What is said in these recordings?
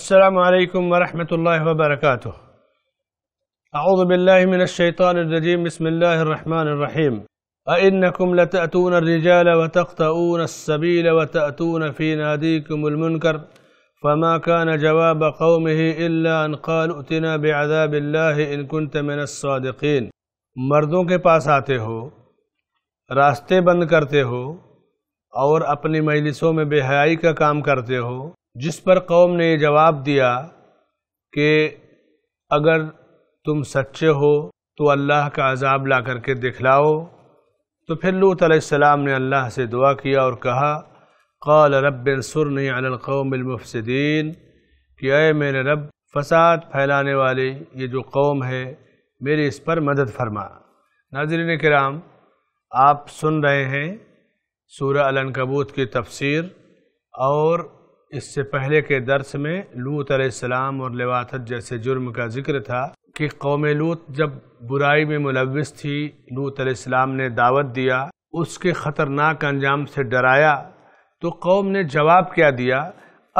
السلام عليكم ورحمة الله وبركاته أعوذ بالله من الشيطان الرجيم بسم الله الرحمن الرحيم أئنكم لتأتون الرجال وتقطعون السبيل وتأتون في ناديكم المنكر فما كان جواب قومه إلا أن قالوا ائتنا بعذاب الله إن كنت من الصادقين مردوں کے پاس آتے ہو راستے بند کرتے ہو اور اپنی مجلسوں میں بے حیائی کا کام کرتے ہو जिस पर कौम ने जवाब दिया कि अगर तुम सच्चे हो तो अल्लाह का अजाब ला करके दिखलाओ तो फिर लूत आसमाम ने अल्लाह से दुआ किया और कहा कौल सुर सुरनी अलकौमफसदीन कि अय मेरे रब फसाद फैलाने वाली ये जो कौम है मेरी इस पर मदद फरमा नाजरन कराम आप सुन रहे हैं सूर्य अलनकबूत की तफसीर और इससे पहले के दर्स में लूत अलैहिस्सलाम और लिवात जैसे जुर्म का जिक्र था कि कौम लूत जब बुराई में मुलविस थी लूत अलैहिस्सलाम ने दावत दिया उसके ख़तरनाक अंजाम से डराया तो कौम ने जवाब क्या दिया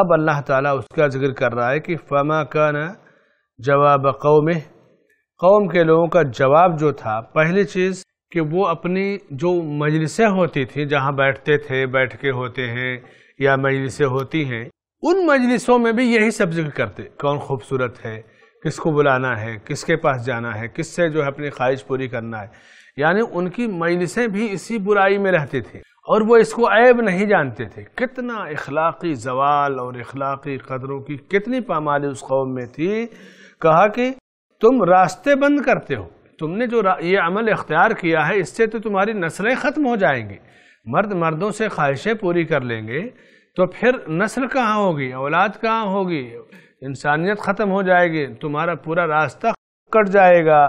अब अल्लाह ताला उसका जिक्र कर रहा है कि फमा का न जवाब कौम कौम के लोगों का जवाब जो था पहली चीज़ कि वो अपनी जो मजलिसें होती थी जहाँ बैठते थे बैठ के होते हैं या मजलिसें होती हैं उन मजलिसों में भी यही सब जिक्र करते कौन खूबसूरत है किसको बुलाना है किसके पास जाना है किससे जो है अपनी ख्वाहिश पूरी करना है यानी उनकी मजलिसें भी इसी बुराई में रहती थी और वो इसको ऐब नहीं जानते थे कितना इखलाकी जवाल और इखलाकी कदरों की कितनी पामाली उस कौम में थी कहा कि तुम रास्ते बंद करते हो तुमने जो ये अमल इख्तियार किया है इससे तो तुम्हारी नस्लें ख़त्म हो जाएंगी मर्द मर्दों से ख्वाहिशें पूरी कर लेंगे तो फिर नस्ल कहाँ होगी औलाद कहाँ होगी इंसानियत ख़त्म हो जाएगी तुम्हारा पूरा रास्ता कट जाएगा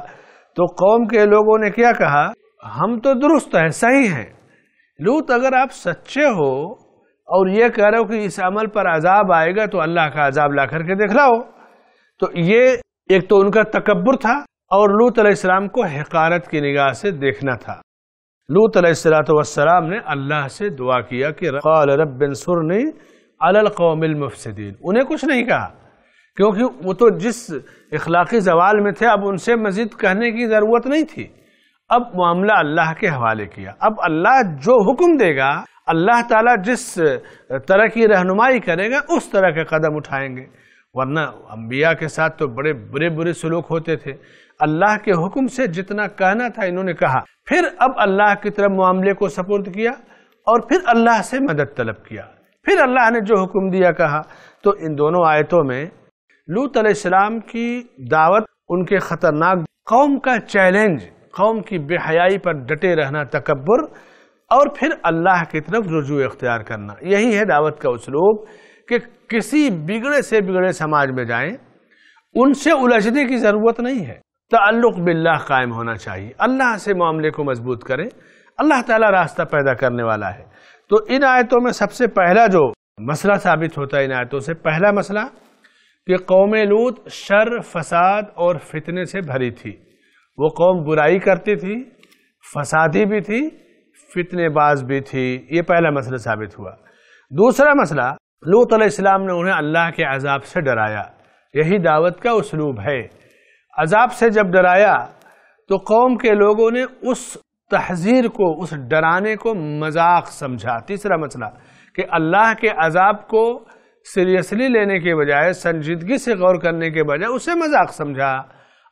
तो कौम के लोगों ने क्या कहा हम तो दुरुस्त हैं सही हैं लूत अगर आप सच्चे हो और ये कह रहे हो कि इस अमल पर अजाब आएगा तो अल्लाह का अजाब ला करके देख लाओ तो ये एक तो उनका तकबर था और लूत अलैहिस्सलाम को हकारत की निगाह से देखना था लूत सलाम ने अल्लाह से दुआ किया कि रबिन सुरनी अलकौमिलमफसदीन उन्हें कुछ नहीं कहा क्योंकि वो तो जिस इखलाक़ी जवाल में थे अब उनसे मज़ीद कहने की ज़रूरत नहीं थी अब मामला अल्लाह के हवाले किया अब अल्लाह जो हुक्म देगा अल्लाह ताला जिस तरह की रहनुमाई करेगा उस तरह के कदम उठाएंगे वरना अम्बिया के साथ तो बड़े बुरे बुरे सलूक होते थे अल्लाह के हुक्म से जितना कहना था इन्होंने कहा फिर अब अल्लाह की तरफ मामले को सपोर्ट किया और फिर अल्लाह से मदद तलब किया फिर अल्लाह ने जो हुक्म दिया कहा तो इन दोनों आयतों में लूत अलैहिस्सलाम की दावत उनके ख़तरनाक कौम का चैलेंज कौम की बेहयाई पर डटे रहना तकबर और फिर अल्लाह की तरफ रुजू इख्तियार करना यही है दावत का उसलूब कि किसी बिगड़े से बिगड़े समाज में जाएं उनसे उलझने की ज़रूरत नहीं है तल्लुक बिल्ला कायम होना चाहिए अल्लाह से मामले को मजबूत करें अल्लाह ताला रास्ता पैदा करने वाला है तो इन आयतों में सबसे पहला जो मसला साबित होता है इन आयतों से पहला मसला कि कौम लूत शर फसाद और फितने से भरी थी वो कौम बुराई करती थी फसादी भी थी फितनेबाज भी थी ये पहला मसला साबित हुआ दूसरा मसला लूत ने उन्हें अल्लाह के अजाब से डराया यही दावत का उसलूब है अजाब से जब डराया तो कौम के लोगों ने उस तहजीर को उस डराने को मजाक समझा तीसरा मसला कि अल्लाह के अजाब को सीरियसली लेने के बजाय संजीदगी से गौर करने के बजाय उसे मजाक समझा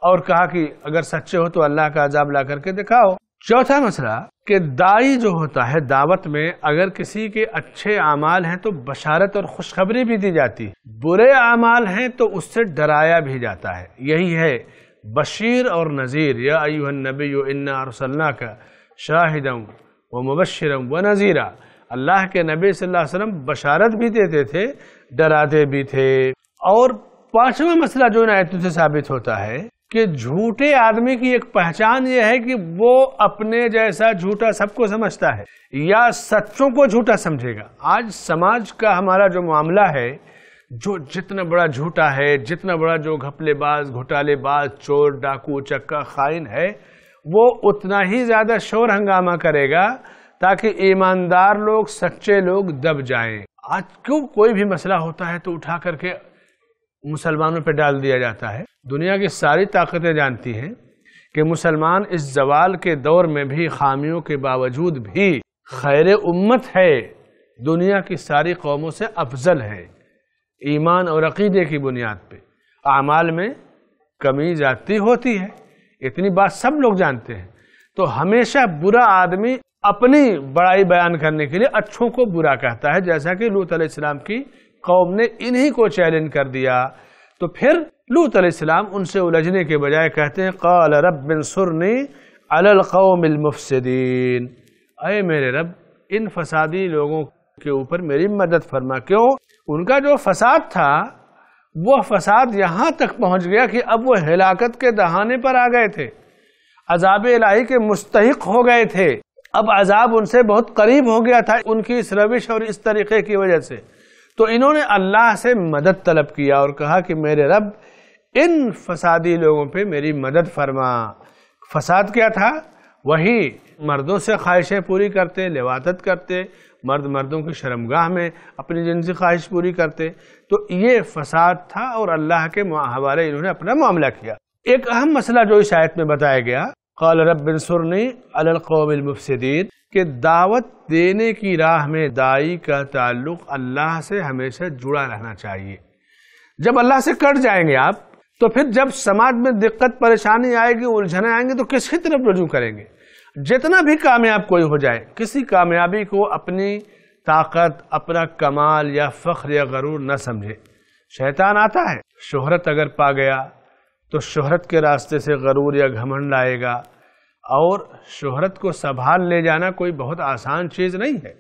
और कहा कि अगर सच्चे हो तो अल्लाह का अजाब ला करके दिखाओ चौथा मसला कि दाई जो होता है दावत में अगर किसी के अच्छे अमाल हैं तो बशारत और खुशखबरी भी दी जाती बुरे अमाल हैं तो उससे डराया भी जाता है यही है बशीर और नज़ीर या अयुहन नबी इन्ना का शाहिदम व मुबशरम व नज़ीरा अल्लाह के नबी सल्लल्लाहु अलैहि वसल्लम बशारत भी देते थे डराते भी थे और पाँचवा मसला जो इन आयतों से साबित होता है कि झूठे आदमी की एक पहचान यह है कि वो अपने जैसा झूठा सबको समझता है या सच्चों को झूठा समझेगा आज समाज का हमारा जो मामला है जो जितना बड़ा झूठा है जितना बड़ा जो घपलेबाज घोटालेबाज चोर डाकू चक्का खाइन है वो उतना ही ज़्यादा शोर हंगामा करेगा ताकि ईमानदार लोग सच्चे लोग दब जाएं। आज क्यों कोई भी मसला होता है तो उठा करके मुसलमानों पर डाल दिया जाता है दुनिया की सारी ताकतें जानती हैं कि मुसलमान इस जवाल के दौर में भी खामियों के बावजूद भी खैर उम्मत है दुनिया की सारी कौमों से अफजल है ईमान और अकीदे की बुनियाद पे आमाल में कमी जाती होती है इतनी बात सब लोग जानते हैं तो हमेशा बुरा आदमी अपनी बड़ाई बयान करने के लिए अच्छों को बुरा कहता है जैसा कि लूत अलैहिस्सलाम की कौम ने इन्हीं को चैलेंज कर दिया तो फिर लूत आसमाम उनसे उलझने के बजाय कहते हैं काल रब बिन सुरनी अलकौमिलमुफसदीन अय मेरे रब इन फसादी लोगों के ऊपर मेरी मदद फरमा क्यों उनका जो फसाद था वो फसाद यहाँ तक पहुँच गया कि अब वो हिलाकत के दहाने पर आ गए थे अजाब इलाही के मुस्तक हो गए थे अब अजाब उनसे बहुत करीब हो गया था उनकी इस रविश और इस तरीके की वजह से तो इन्होंने अल्लाह से मदद तलब किया और कहा कि मेरे रब इन फसादी लोगों पे मेरी मदद फरमा फसाद क्या था वही मर्दों से ख्वाहिशें पूरी करते लिवादत करते मर्द मर्दों की शर्मगाह में अपनी जिनसी ख्वाहिश पूरी करते तो ये फसाद था और अल्लाह के हवाले इन्होंने अपना मामला किया एक अहम मसला जो इस आयत में बताया गया कौल रबिन सुरनी अलकौमफसदीन के दावत देने की राह में दाई का ताल्लुक अल्लाह से हमेशा जुड़ा रहना चाहिए जब अल्लाह से कट जाएंगे आप तो फिर जब समाज में दिक्कत परेशानी आएगी उलझने आएंगे तो किसकी तरफ रजू करेंगे जितना भी कामयाब कोई हो जाए किसी कामयाबी को अपनी ताकत अपना कमाल या फ़ख्र या गरूर न समझे शैतान आता है शोहरत अगर पा गया तो शोहरत के रास्ते से गरूर या घमंड आएगा और शोहरत को संभाल ले जाना कोई बहुत आसान चीज़ नहीं है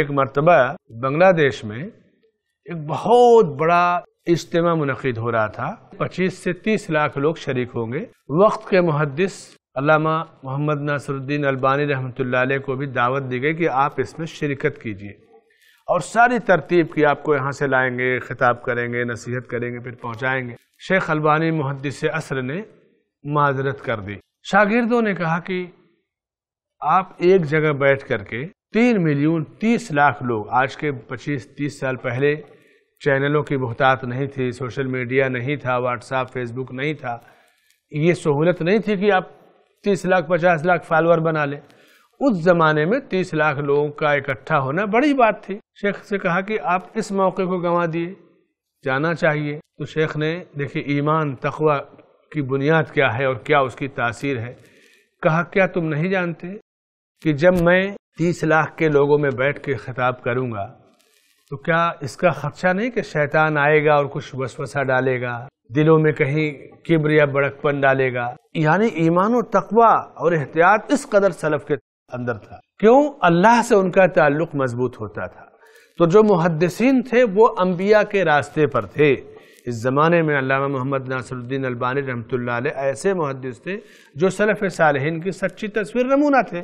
एक मरतबा बांग्लादेश में एक बहुत बड़ा इज्तम मनद हो रहा था पच्चीस से तीस लाख लोग शरीक होंगे वक्त के मुहदस अलामा मोहम्मद नासरुद्दीन अलबानी रहमत को भी दावत दी गई कि आप इसमें शिरकत कीजिए और सारी तरतीब की आपको यहाँ से लाएंगे खिताब करेंगे नसीहत करेंगे फिर पहुँचाएंगे शेख अलबानी मुहदस असर ने माजरत कर दी शागिर्दों ने कहा कि आप एक जगह बैठ करके तीन मिलियन तीस लाख लोग आज के पच्चीस तीस साल पहले चैनलों की बहुतात नहीं थी सोशल मीडिया नहीं था व्हाट्सएप फेसबुक नहीं था ये सहूलत नहीं थी कि आप तीस लाख पचास लाख फॉलोअर बना लें उस ज़माने में तीस लाख लोगों का इकट्ठा होना बड़ी बात थी शेख से कहा कि आप इस मौके को गंवा दिए जाना चाहिए तो शेख ने देखिए ईमान तकवा की बुनियाद क्या है और क्या उसकी तासीर है कहा क्या तुम नहीं जानते कि जब मैं तीस लाख के लोगों में बैठ के खिताब करूँगा तो क्या इसका खदशा नहीं कि शैतान आएगा और कुछ वसवसा डालेगा दिलों में कहीं किब्र या बड़कपन डालेगा यानी ईमान और तकवा और एहतियात इस कदर सलफ के अंदर था क्यों अल्लाह से उनका ताल्लुक मजबूत होता था तो जो मुहदसिन थे वो अम्बिया के रास्ते पर थे इस ज़माने में अलामा मोहम्मद नासरुद्दीन अलबानी रहमतुल्लाह ऐसे मुहदस थे जो सलफ़ साल की सच्ची तस्वीर नमूना थे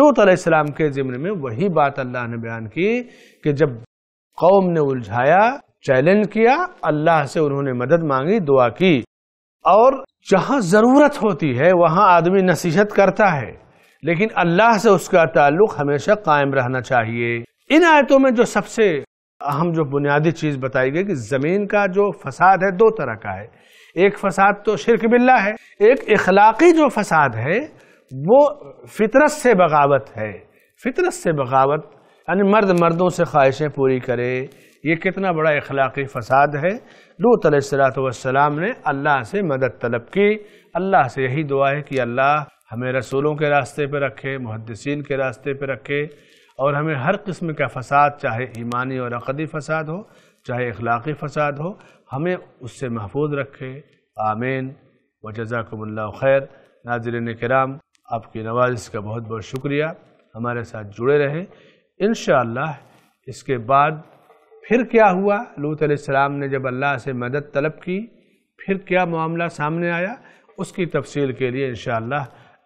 लूत अलैहिस्सलाम के ज़िम्न में वही बात अल्लाह ने बयान की कि जब कौम ने उलझाया चैलेंज किया अल्लाह से उन्होंने मदद मांगी दुआ की और जहां जरूरत होती है वहां आदमी नसीहत करता है लेकिन अल्लाह से उसका ताल्लुक हमेशा कायम रहना चाहिए इन आयतों में जो सबसे अहम जो बुनियादी चीज़ बताई गई कि ज़मीन का जो फसाद है दो तरह का है एक फसाद तो शिरक बिल्ला है एक इखलाकी जो फसाद है वो फितरत से बगावत है फितरत से बगावत यानी मर्द मर्दों से ख्वाहिशें पूरी करे ये कितना बड़ा इखलाक़ी फ़साद है लूत सलाम ने अल्लाह से मदद तलब की अल्लाह से यही दुआ है कि अल्लाह हमें रसूलों के रास्ते पर रखे मुहदसिन के रास्ते पर रखे और हमें हर किस्म का फ़साद चाहे ईमानी और अकदी फ़साद हो चाहे अखलाक़ी फ़साद हो हमें उससे महफूज रखे आमीन व जजाकमल्ला खैर नाजरन कराम आपकी नवाजिश का बहुत बहुत शुक्रिया हमारे साथ जुड़े रहें इन इसके बाद फिर क्या हुआ लूत सलाम ने जब अल्लाह से मदद तलब की फिर क्या मामला सामने आया उसकी तफसील के लिए इन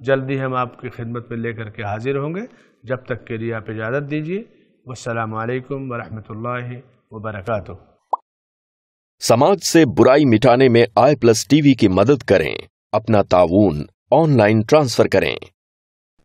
जल्दी हम आपकी खिदमत में लेकर के हाजिर होंगे जब तक के लिए आप इजाज़त दीजिए वालेकुम वरहमल वबरक समाज से बुराई मिटाने में आई प्लस टीवी की मदद करें अपना ताउन ऑनलाइन ट्रांसफर करें